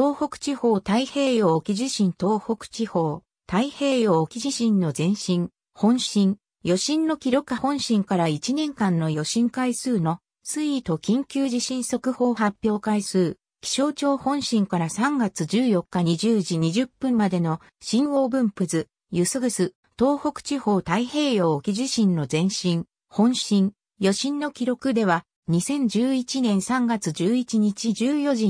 東北地方太平洋沖地震東北地方太平洋沖地震の前震、本震、余震の記録本震から1年間の余震回数の推移と緊急地震速報発表回数、気象庁本震から3月14日20時20分までの信号分布図、ゆすぐす、東北地方太平洋沖地震の前震、本震、余震の記録では、2011年3月11日14時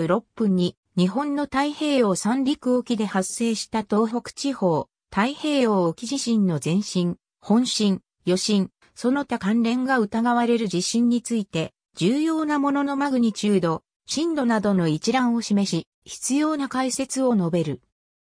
46分に日本の太平洋三陸沖で発生した東北地方、太平洋沖地震の前震、本震、余震、その他関連が疑われる地震について、重要なもののマグニチュード、震度などの一覧を示し、必要な解説を述べる。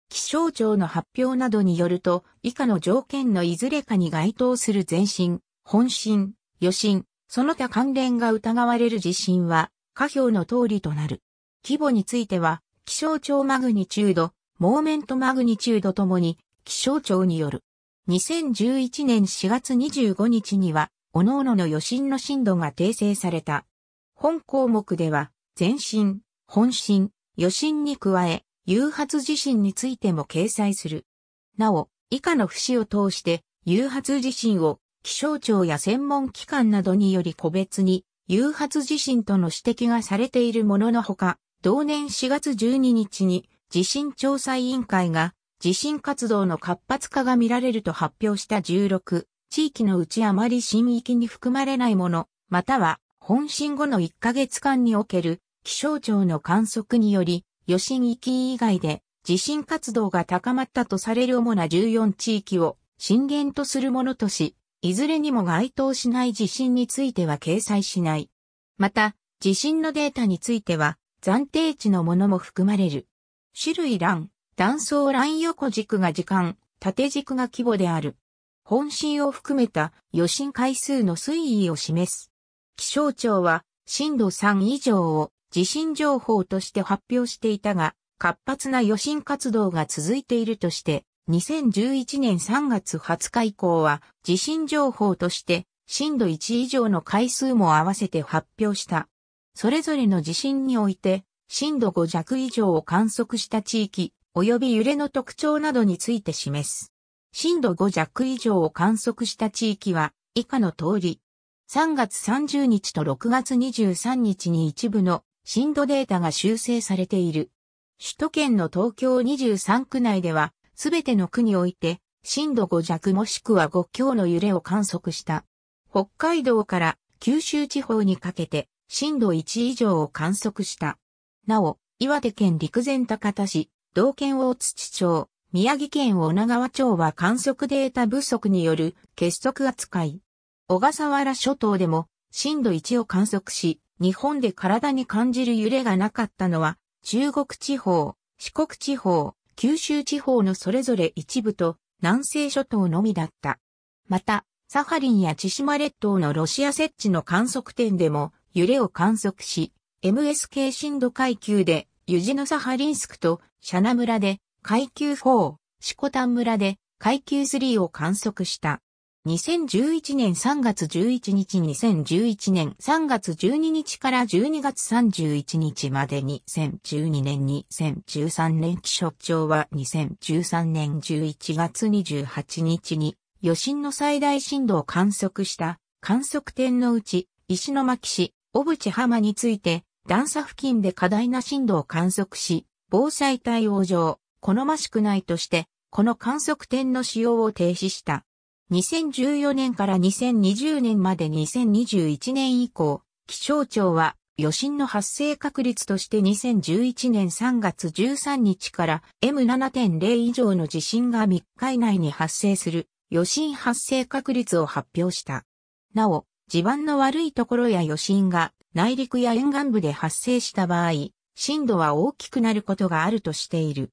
気象庁の発表などによると、以下の条件のいずれかに該当する前震、本震、余震、その他関連が疑われる地震は、下表の通りとなる。規模については、気象庁マグニチュード、モーメントマグニチュードともに、気象庁による。2011年4月25日には、各々の余震の震度が訂正された。本項目では、前震、本震、余震に加え、誘発地震についても掲載する。なお、以下の節を通して、誘発地震を気象庁や専門機関などにより個別に誘発地震との指摘がされているもののほか、同年4月12日に地震調査委員会が地震活動の活発化が見られると発表した16地域のうちあまり震域に含まれないもの、または本震後の1ヶ月間における気象庁の観測により余震域以外で地震活動が高まったとされる主な14地域を震源とするものとし、いずれにも該当しない地震については掲載しない。また、地震のデータについては、暫定値のものも含まれる。種類欄、断層欄横軸が時間、縦軸が規模である。本震を含めた余震回数の推移を示す。気象庁は震度3以上を地震情報として発表していたが、活発な余震活動が続いているとして、2011年3月20日以降は地震情報として震度1以上の回数も合わせて発表した。それぞれの地震において震度5弱以上を観測した地域、及び揺れの特徴などについて示す。震度5弱以上を観測した地域は、以下の通り、3月30日と6月23日に一部の震度データが修正されている。首都圏の東京23区内では、すべての区において、震度5弱もしくは5強の揺れを観測した。北海道から九州地方にかけて、震度1以上を観測した。なお、岩手県陸前高田市、道県大土町、宮城県女川町は観測データ不足による結束扱い。小笠原諸島でも震度1を観測し、日本で体に感じる揺れがなかったのは、中国地方、四国地方、九州地方のそれぞれ一部と南西諸島のみだった。また、サハリンや千島列島のロシア設置の観測点でも揺れを観測し、MSK 震度階級で、ユジノサハリンスクと、シャナ村で、階級4、シコタン村で、階級3を観測した。2011年3月11日、2011年3月12日から12月31日までに2012年、2013年気象庁は2013年11月28日に余震の最大震度を観測した観測点のうち石巻市小淵浜について段差付近で過大な震度を観測し、防災対応上、好ましくないとして、この観測点の使用を停止した。2014年から2020年まで2021年以降、気象庁は余震の発生確率として2011年3月13日から M7.0 以上の地震が3日以内に発生する余震発生確率を発表した。なお、地盤の悪いところや余震が内陸や沿岸部で発生した場合、震度は大きくなることがあるとしている。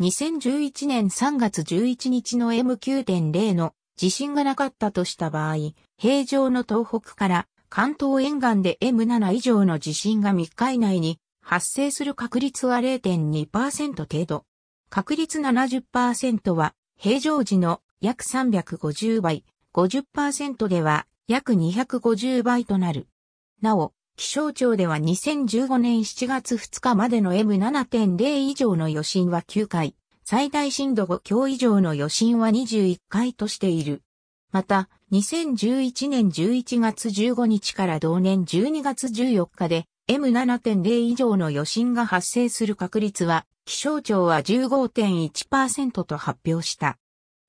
2011年3月11日の M9.0 の地震がなかったとした場合、平常の東北から関東沿岸で M7 以上の地震が3日以内に発生する確率は0.2%程度。確率70%は平常時の約350倍、50%では約250倍となる。なお、気象庁では2015年7月2日までの M7.0 以上の余震は9回、最大震度5強以上の余震は21回としている。また、2011年11月15日から同年12月14日で M7.0 以上の余震が発生する確率は気象庁は15.1%と発表した。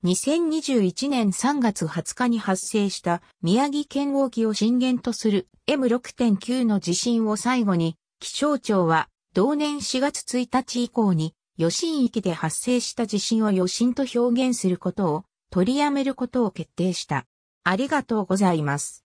2021年3月20日に発生した宮城県沖を震源とする M6.9 の地震を最後に、気象庁は同年4月1日以降に余震域で発生した地震を余震と表現することを取りやめることを決定した。ありがとうございます。